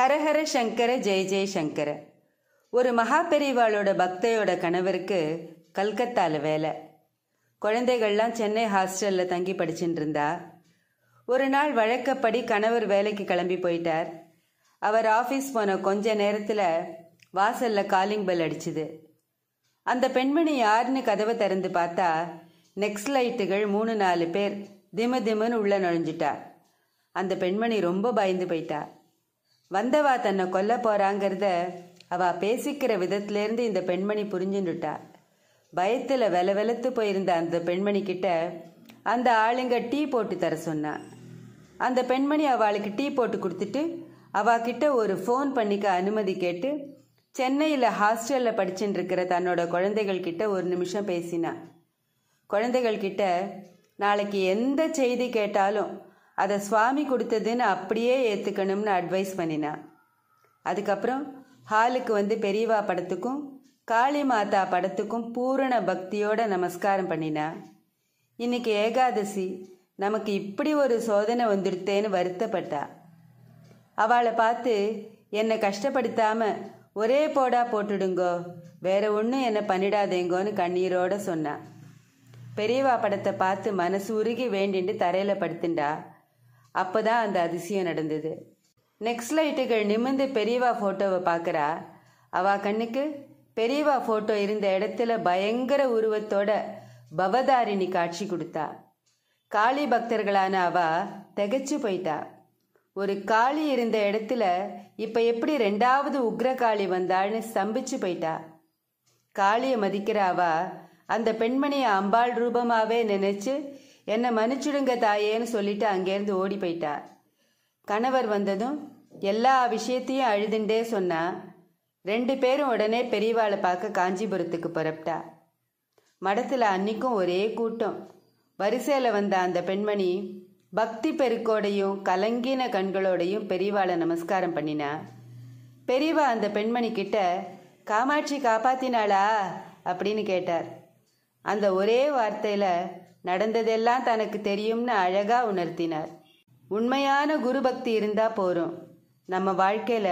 ஹரஹர சங்கர ஜெய ஜெய சங்கர ஒரு மகா பெரிவாளோட பக்தையோட கணவருக்கு கல்கத்தாவில் வேலை குழந்தைகள்லாம் சென்னை ஹாஸ்டலில் தங்கி படிச்சுட்டு இருந்தா ஒரு நாள் வழக்கப்படி கணவர் வேலைக்கு கிளம்பி போயிட்டார் அவர் ஆஃபீஸ் போன கொஞ்ச நேரத்தில் வாசல்ல காலிங் பெல் அடிச்சுது அந்த பெண்மணி யாருன்னு கதவை திறந்து பார்த்தா நெக்ஸ்ட் லைட்டுகள் மூணு நாலு பேர் திமு திமுன்னு உள்ள நுழைஞ்சிட்டா அந்த பெண்மணி ரொம்ப பயந்து போயிட்டா வந்தவா தன்னை கொல்ல போறாங்கிறத அவ பேசிக்கிற விதத்திலேருந்து இந்த பெண்மணி புரிஞ்சுட்டா பயத்தில் வெல வெளுத்து போயிருந்த அந்த பெண்மணி கிட்ட அந்த ஆளுங்க டீ போட்டு தர சொன்னான் அந்த பெண்மணி அவளுக்கு டீ போட்டு கொடுத்துட்டு கிட்ட ஒரு ஃபோன் பண்ணிக்க அனுமதி கேட்டு சென்னையில் ஹாஸ்டலில் படிச்சுட்டு இருக்கிற தன்னோட குழந்தைகள் கிட்ட ஒரு நிமிஷம் பேசினான் குழந்தைகள் கிட்ட நாளைக்கு எந்த செய்தி கேட்டாலும் அதை சுவாமி கொடுத்ததுன்னு அப்படியே ஏற்றுக்கணும்னு அட்வைஸ் பண்ணினா அதுக்கப்புறம் ஹாலுக்கு வந்து பெரியவா படத்துக்கும் காளி மாதா படத்துக்கும் பூரண பக்தியோட நமஸ்காரம் பண்ணினா இன்னைக்கு ஏகாதசி நமக்கு இப்படி ஒரு சோதனை வந்துடுத்தேன்னு வருத்தப்பட்டா அவளை பார்த்து என்னை கஷ்டப்படுத்தாம ஒரே போடா போட்டுடுங்கோ வேற ஒன்றும் என்னை பண்ணிடாதேங்கோன்னு கண்ணீரோட சொன்னான் பெரியவா படத்தை பார்த்து மனசு உருகி வேண்டிட்டு தரையில் படுத்துண்டா அப்போதான் அந்த அதிசயம் நடந்தது நெக்ஸ்ட் லைட்டுகள் நிமிந்து பெரியவா ஃபோட்டோவை பார்க்குறா அவ கண்ணுக்கு பெரியவா ஃபோட்டோ இருந்த இடத்துல பயங்கர உருவத்தோட பவதாரிணி காட்சி கொடுத்தா காளி பக்தர்களான அவ திகச்சு போயிட்டா ஒரு காளி இருந்த இடத்துல இப்ப எப்படி ரெண்டாவது உக்ர காளி வந்தாள்னு ஸ்தம்பிச்சு போயிட்டா காளியை மதிக்கிற அவ அந்த பெண்மணியை அம்பாள் ரூபமாவே நினைச்சு என்னை மன்னிச்சுடுங்க தாயேன்னு சொல்லிட்டு அங்கேருந்து ஓடி போயிட்டா கணவர் வந்ததும் எல்லா விஷயத்தையும் அழுதுண்டே சொன்னா ரெண்டு பேரும் உடனே பெரியவாளை பார்க்க காஞ்சிபுரத்துக்கு புறப்பட்டா மடத்தில் அன்னைக்கும் ஒரே கூட்டம் வரிசையில் வந்த அந்த பெண்மணி பக்தி பெருக்கோடையும் கலங்கின கண்களோடையும் பெரியவாளை நமஸ்காரம் பண்ணினா பெரியவா அந்த பெண்மணி கிட்ட காமாட்சி காப்பாத்தினாளா அப்படின்னு கேட்டார் அந்த ஒரே வார்த்தையில் நடந்ததெல்லாம் தனக்கு தெரியும்னு அழகா உணர்த்தினார் உண்மையான குரு பக்தி இருந்தா போறோம் நம்ம வாழ்க்கையில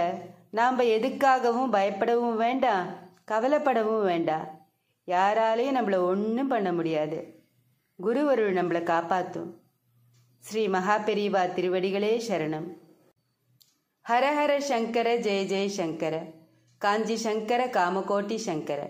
நாம் எதுக்காகவும் பயப்படவும் வேண்டாம் கவலைப்படவும் வேண்டாம் யாராலையும் நம்மளை ஒன்றும் பண்ண முடியாது குரு ஒரு நம்மளை காப்பாற்றும் ஸ்ரீ மகாபெரிவா திருவடிகளே சரணம் ஹரஹர சங்கர ஜெய ஜெய சங்கர காஞ்சி சங்கர காமகோட்டி சங்கரை